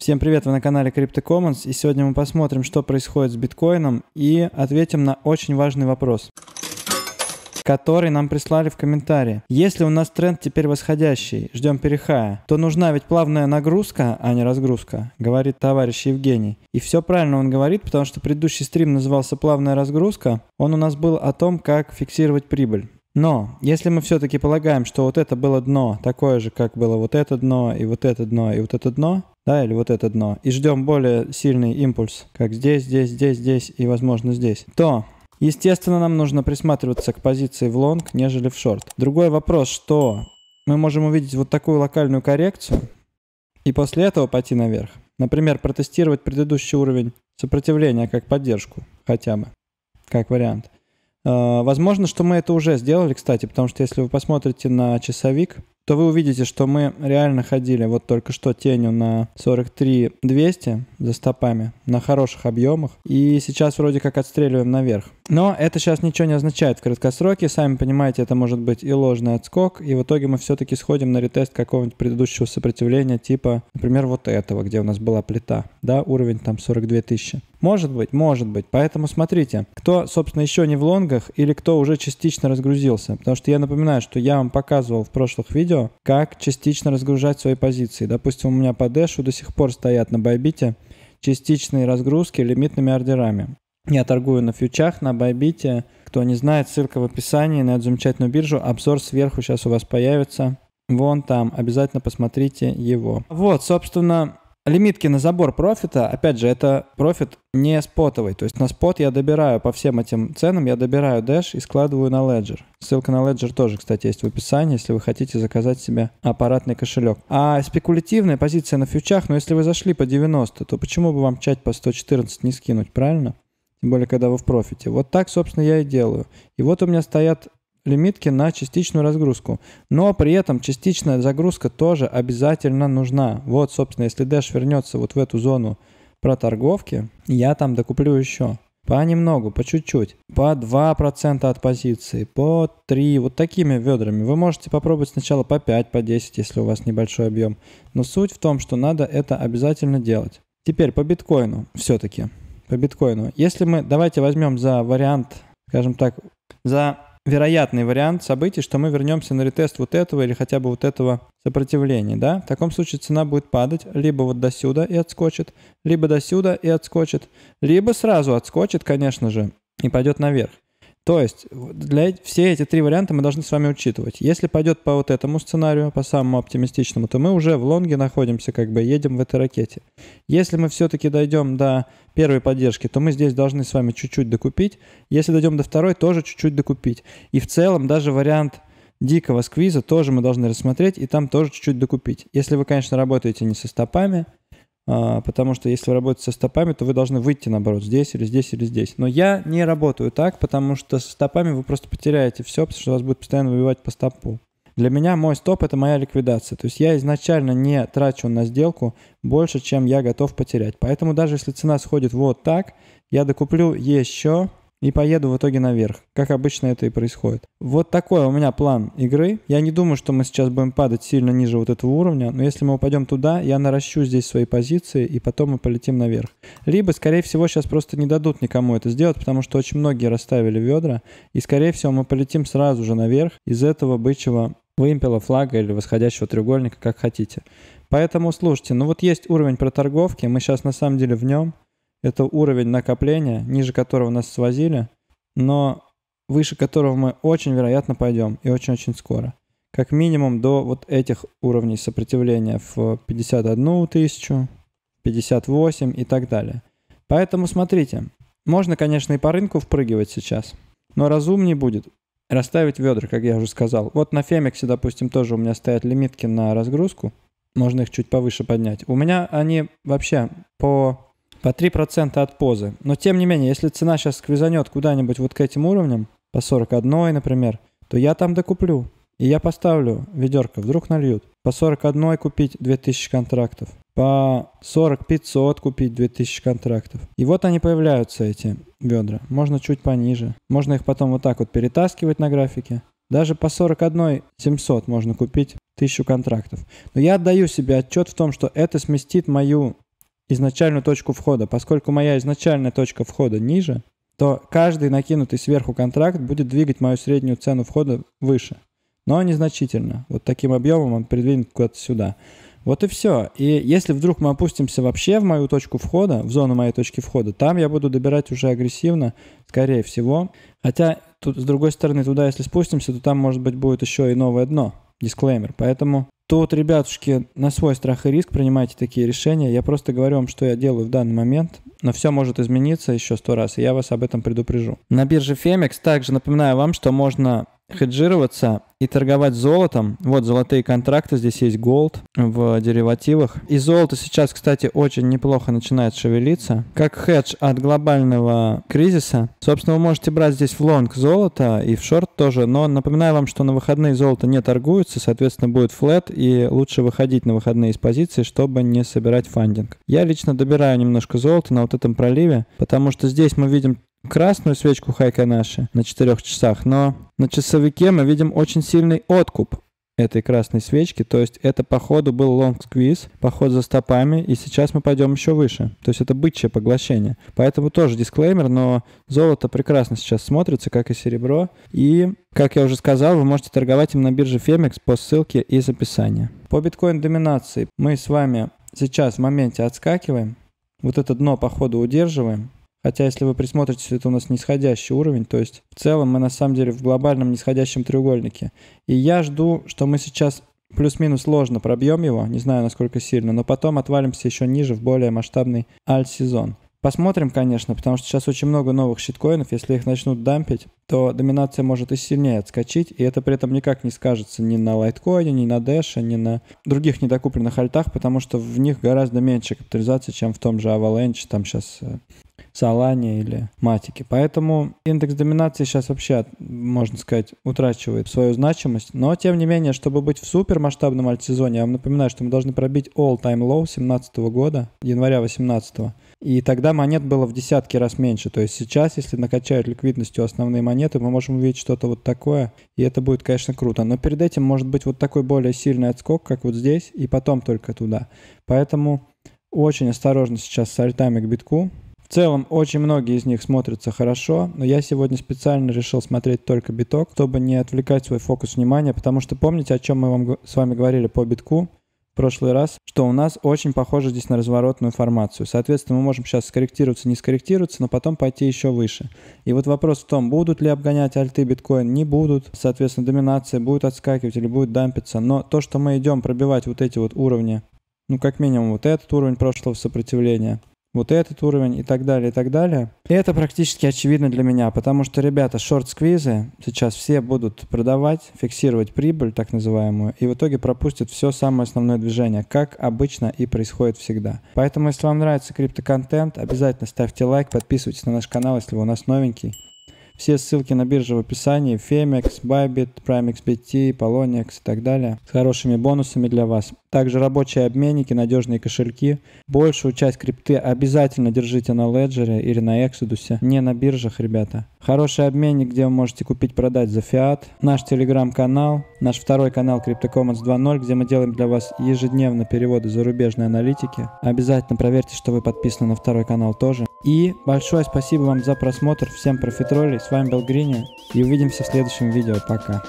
Всем привет, вы на канале Crypto Commons, и сегодня мы посмотрим, что происходит с биткоином и ответим на очень важный вопрос который нам прислали в комментарии. Если у нас тренд теперь восходящий, ждем перехая, то нужна ведь плавная нагрузка, а не разгрузка, говорит товарищ Евгений. И все правильно он говорит, потому что предыдущий стрим назывался «Плавная разгрузка». Он у нас был о том, как фиксировать прибыль. Но если мы все-таки полагаем, что вот это было дно, такое же, как было вот это дно, и вот это дно, и вот это дно, да, или вот это дно, и ждем более сильный импульс, как здесь, здесь, здесь, здесь и, возможно, здесь, то Естественно, нам нужно присматриваться к позиции в лонг, нежели в шорт. Другой вопрос, что мы можем увидеть вот такую локальную коррекцию и после этого пойти наверх. Например, протестировать предыдущий уровень сопротивления как поддержку хотя бы, как вариант. А, возможно, что мы это уже сделали, кстати, потому что если вы посмотрите на часовик, то вы увидите, что мы реально ходили вот только что тенью на 43 200 за стопами на хороших объемах. И сейчас вроде как отстреливаем наверх. Но это сейчас ничего не означает в краткосроке. Сами понимаете, это может быть и ложный отскок. И в итоге мы все-таки сходим на ретест какого-нибудь предыдущего сопротивления, типа, например, вот этого, где у нас была плита. Да, уровень там 42 тысячи. Может быть, может быть. Поэтому смотрите, кто, собственно, еще не в лонгах или кто уже частично разгрузился. Потому что я напоминаю, что я вам показывал в прошлых видео, видео, как частично разгружать свои позиции. Допустим, у меня по дэшу до сих пор стоят на байбите частичные разгрузки лимитными ордерами. Я торгую на фьючах, на байбите. Кто не знает, ссылка в описании на эту замечательную биржу. Обзор сверху сейчас у вас появится. Вон там, обязательно посмотрите его. Вот, собственно, Лимитки на забор профита, опять же, это профит не спотовый. То есть на спот я добираю по всем этим ценам, я добираю Dash и складываю на Ledger. Ссылка на Ledger тоже, кстати, есть в описании, если вы хотите заказать себе аппаратный кошелек. А спекулятивная позиция на фьючах, но ну, если вы зашли по 90, то почему бы вам чать по 114 не скинуть, правильно? Тем более, когда вы в профите. Вот так, собственно, я и делаю. И вот у меня стоят лимитки на частичную разгрузку. Но при этом частичная загрузка тоже обязательно нужна. Вот, собственно, если Dash вернется вот в эту зону про торговки, я там докуплю еще. Понемногу, по чуть-чуть. По 2% от позиции, по 3, вот такими ведрами. Вы можете попробовать сначала по 5, по 10, если у вас небольшой объем. Но суть в том, что надо это обязательно делать. Теперь по биткоину все-таки. По биткоину. Если мы, давайте возьмем за вариант, скажем так, за вероятный вариант событий, что мы вернемся на ретест вот этого или хотя бы вот этого сопротивления, да? В таком случае цена будет падать либо вот до сюда и отскочит, либо до сюда и отскочит, либо сразу отскочит, конечно же, и пойдет наверх. То есть для все эти три варианта мы должны с вами учитывать. Если пойдет по вот этому сценарию, по самому оптимистичному, то мы уже в лонге находимся, как бы едем в этой ракете. Если мы все-таки дойдем до первой поддержки, то мы здесь должны с вами чуть-чуть докупить. Если дойдем до второй, тоже чуть-чуть докупить. И в целом даже вариант дикого сквиза тоже мы должны рассмотреть и там тоже чуть-чуть докупить. Если вы, конечно, работаете не со стопами, а, потому что если вы работаете со стопами, то вы должны выйти, наоборот, здесь или здесь или здесь. Но я не работаю так, потому что со стопами вы просто потеряете все, потому что вас будет постоянно выбивать по стопу. Для меня мой стоп – это моя ликвидация. То есть я изначально не трачу на сделку больше, чем я готов потерять. Поэтому даже если цена сходит вот так, я докуплю еще и поеду в итоге наверх, как обычно это и происходит. Вот такой у меня план игры. Я не думаю, что мы сейчас будем падать сильно ниже вот этого уровня, но если мы упадем туда, я наращу здесь свои позиции, и потом мы полетим наверх. Либо, скорее всего, сейчас просто не дадут никому это сделать, потому что очень многие расставили ведра, и, скорее всего, мы полетим сразу же наверх из этого бычьего вымпела, флага или восходящего треугольника, как хотите. Поэтому слушайте, ну вот есть уровень проторговки, мы сейчас на самом деле в нем. Это уровень накопления, ниже которого нас свозили, но выше которого мы очень вероятно пойдем и очень-очень скоро. Как минимум до вот этих уровней сопротивления в 51 тысячу, 58 и так далее. Поэтому смотрите, можно, конечно, и по рынку впрыгивать сейчас, но разумнее будет расставить ведра, как я уже сказал. Вот на Фемиксе, допустим, тоже у меня стоят лимитки на разгрузку. Можно их чуть повыше поднять. У меня они вообще по по 3% от позы. Но тем не менее, если цена сейчас сквизанет куда-нибудь вот к этим уровням, по 41, например, то я там докуплю. И я поставлю ведерко, вдруг нальют. По 41 купить 2000 контрактов. По 40 500 купить 2000 контрактов. И вот они появляются, эти ведра. Можно чуть пониже. Можно их потом вот так вот перетаскивать на графике. Даже по 41 700 можно купить 1000 контрактов. Но я отдаю себе отчет в том, что это сместит мою изначальную точку входа. Поскольку моя изначальная точка входа ниже, то каждый накинутый сверху контракт будет двигать мою среднюю цену входа выше. Но незначительно. Вот таким объемом он передвинет куда-то сюда. Вот и все. И если вдруг мы опустимся вообще в мою точку входа, в зону моей точки входа, там я буду добирать уже агрессивно, скорее всего. Хотя, тут, с другой стороны, туда если спустимся, то там, может быть, будет еще и новое дно. Дисклеймер. Поэтому Тут, ребятушки, на свой страх и риск принимайте такие решения. Я просто говорю вам, что я делаю в данный момент, но все может измениться еще сто раз, и я вас об этом предупрежу. На бирже Femex также напоминаю вам, что можно хеджироваться и торговать золотом. Вот золотые контракты, здесь есть Gold в деривативах. И золото сейчас, кстати, очень неплохо начинает шевелиться. Как хедж от глобального кризиса. Собственно, вы можете брать здесь в лонг золото и в шорт тоже, но напоминаю вам, что на выходные золото не торгуется, соответственно, будет флет, и лучше выходить на выходные из позиции, чтобы не собирать фандинг. Я лично добираю немножко золота на вот этом проливе, потому что здесь мы видим красную свечку Хайка наши на четырех часах, но на часовике мы видим очень сильный откуп этой красной свечки, то есть это походу был лонг сквиз, поход за стопами, и сейчас мы пойдем еще выше, то есть это бычье поглощение. Поэтому тоже дисклеймер, но золото прекрасно сейчас смотрится, как и серебро, и, как я уже сказал, вы можете торговать им на бирже Femex по ссылке из описания. По биткоин-доминации мы с вами сейчас в моменте отскакиваем, вот это дно походу удерживаем, Хотя, если вы присмотритесь, это у нас нисходящий уровень, то есть в целом мы на самом деле в глобальном нисходящем треугольнике. И я жду, что мы сейчас плюс-минус сложно пробьем его, не знаю, насколько сильно, но потом отвалимся еще ниже в более масштабный альт-сезон. Посмотрим, конечно, потому что сейчас очень много новых щиткоинов. Если их начнут дампить, то доминация может и сильнее отскочить, и это при этом никак не скажется ни на лайткоине, ни на Дэше, ни на других недокупленных альтах, потому что в них гораздо меньше капитализации, чем в том же Avalanche. Там сейчас э, Салане или Матике. Поэтому индекс доминации сейчас вообще, можно сказать, утрачивает свою значимость. Но, тем не менее, чтобы быть в супермасштабном альтсезоне, я вам напоминаю, что мы должны пробить all-time low 2017 года, января 2018 и тогда монет было в десятки раз меньше. То есть сейчас, если накачают ликвидностью основные монеты, мы можем увидеть что-то вот такое. И это будет, конечно, круто. Но перед этим может быть вот такой более сильный отскок, как вот здесь, и потом только туда. Поэтому очень осторожно сейчас с альтами к битку. В целом, очень многие из них смотрятся хорошо, но я сегодня специально решил смотреть только биток, чтобы не отвлекать свой фокус внимания, потому что помните, о чем мы вам, с вами говорили по битку в прошлый раз, что у нас очень похоже здесь на разворотную формацию. Соответственно, мы можем сейчас скорректироваться, не скорректироваться, но потом пойти еще выше. И вот вопрос в том, будут ли обгонять альты биткоин, не будут. Соответственно, доминация будет отскакивать или будет дампиться. Но то, что мы идем пробивать вот эти вот уровни ну, как минимум, вот этот уровень прошлого сопротивления вот этот уровень и так далее, и так далее. И это практически очевидно для меня, потому что, ребята, шорт-сквизы сейчас все будут продавать, фиксировать прибыль, так называемую, и в итоге пропустят все самое основное движение, как обычно и происходит всегда. Поэтому, если вам нравится криптоконтент, обязательно ставьте лайк, подписывайтесь на наш канал, если вы у нас новенький. Все ссылки на бирже в описании. Femex, Bybit, PrimeXBT, Poloniex и так далее. С хорошими бонусами для вас также рабочие обменники, надежные кошельки. Большую часть крипты обязательно держите на Ledger или на Exodus, не на биржах, ребята. Хороший обменник, где вы можете купить-продать за фиат. Наш телеграм-канал, наш второй канал CryptoCommons 2.0, где мы делаем для вас ежедневно переводы зарубежной аналитики. Обязательно проверьте, что вы подписаны на второй канал тоже. И большое спасибо вам за просмотр. Всем профитролей. С вами был Грини. И увидимся в следующем видео. Пока.